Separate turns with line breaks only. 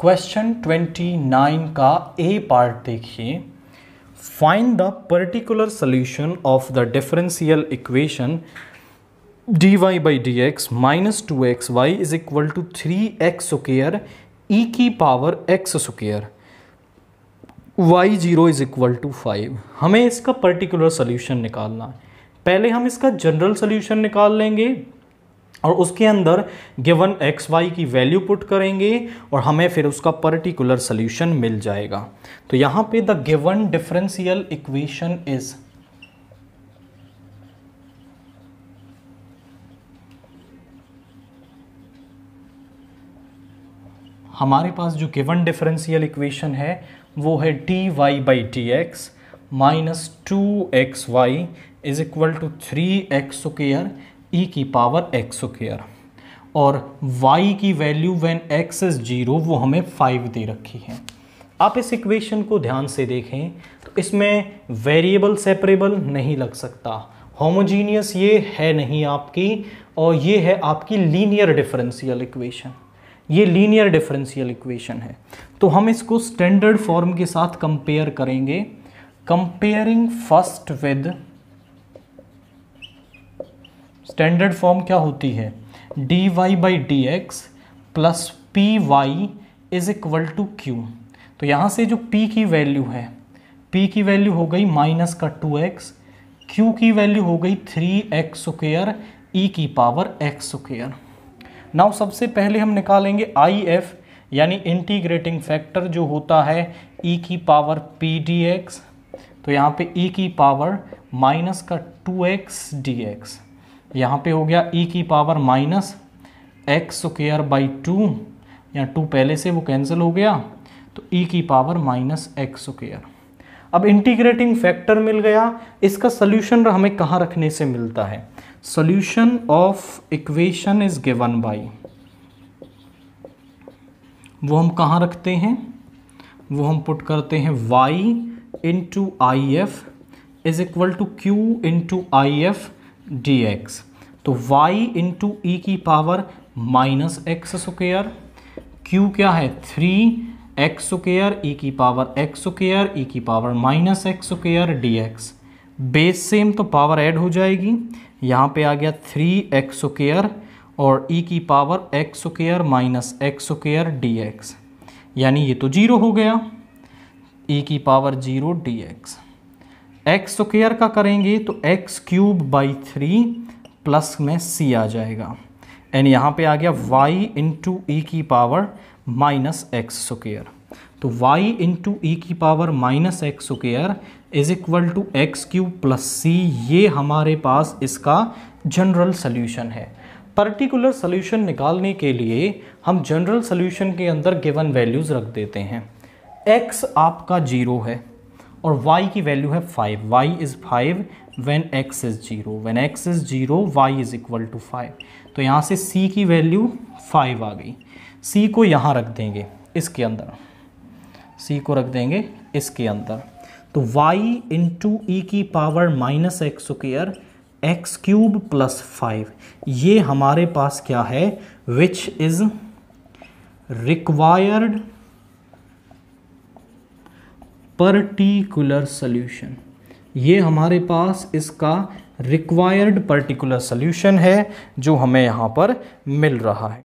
question 29 का a part देखिए find the particular solution of the differential equation d y by d x minus two x y is equal to three x square e की power x square y zero is equal to five हमें इसका particular solution निकालना है पहले हम इसका general solution निकाल लेंगे और उसके अंदर गिवन एक्स वाई की वैल्यू पुट करेंगे और हमें फिर उसका पर्टिकुलर सोल्यूशन मिल जाएगा तो यहाँ पे the given differential equation is हमारे पास जो गिवन डिफरेंशियल इक्वेशन है वो है d y by d x minus two x y is equal to three x square e e की पावर एक्स स्क्र और वाई की value when x is zero वो हमें फाइव दे रखी है आप इस इक्वेशन को ध्यान से देखें तो इसमें वेरिएबल सेपरेबल नहीं लग सकता होमोजीनियस ये है नहीं आपकी और ये है आपकी लीनियर डिफरेंशियल इक्वेशन ये लीनियर डिफरेंशियल इक्वेशन है तो हम इसको स्टैंडर्ड फॉर्म के साथ कंपेयर करेंगे comparing first with standard form क्या होती है d y by d x plus p y is equal to q तो यहाँ से जो p की वैल्यू है p की वैल्यू हो गई माइनस का 2x, क्यू की वैल्यू हो गई थ्री एक्स स्क्र ई की पावर एक्स स्क्र नाउ सबसे पहले हम निकालेंगे आई एफ यानी इंटीग्रेटिंग फैक्टर जो होता है e की पावर पी डी एक्स तो यहाँ पे e की पावर माइनस का 2x dx यहाँ पे हो गया ई e की power minus x square by two यहाँ टू पहले से वो कैंसिल हो गया तो ई e की पावर माइनस एक्स स्क्र अब इंटीग्रेटिंग फैक्टर मिल गया इसका सोल्यूशन हमें कहाँ रखने से मिलता है solution of equation is given by वो हम कहाँ रखते हैं वो हम पुट करते हैं y into I F is equal to q into I F d x तो y इंटू ई e की power minus x square q क्या है थ्री एक्स स्क्र ई की पावर एक्स स्क्र ई की power minus x square d x base same तो power add हो जाएगी यहाँ पे आ गया थ्री एक्स स्क्र और ई e की power x square minus x square d x यानी ये तो जीरो हो गया ई e की power zero d x x square तो का करेंगे तो x cube by three plus में सी आ जाएगा एंड यहाँ पे आ गया वाई इंटू ई की पावर माइनस एक्स स्क्वेयर तो y इंटू ई e की power minus x square is equal to x cube plus c ये हमारे पास इसका जनरल सोल्यूशन है पर्टिकुलर सोल्यूशन निकालने के लिए हम जनरल सोल्यूशन के अंदर गिवन वैल्यूज़ रख देते हैं x आपका जीरो है और y की वैल्यू है five y is five when x is zero when x is zero y is equal to five तो यहाँ से c की वैल्यू फाइव आ गई c को यहाँ रख देंगे इसके अंदर c को रख देंगे इसके अंदर तो y इंटू ई e की power minus x square x cube plus five ये हमारे पास क्या है which is required particular solution ये हमारे पास इसका रिक्वायर्ड पर्टिकुलर सोल्यूशन है जो हमें यहाँ पर मिल रहा है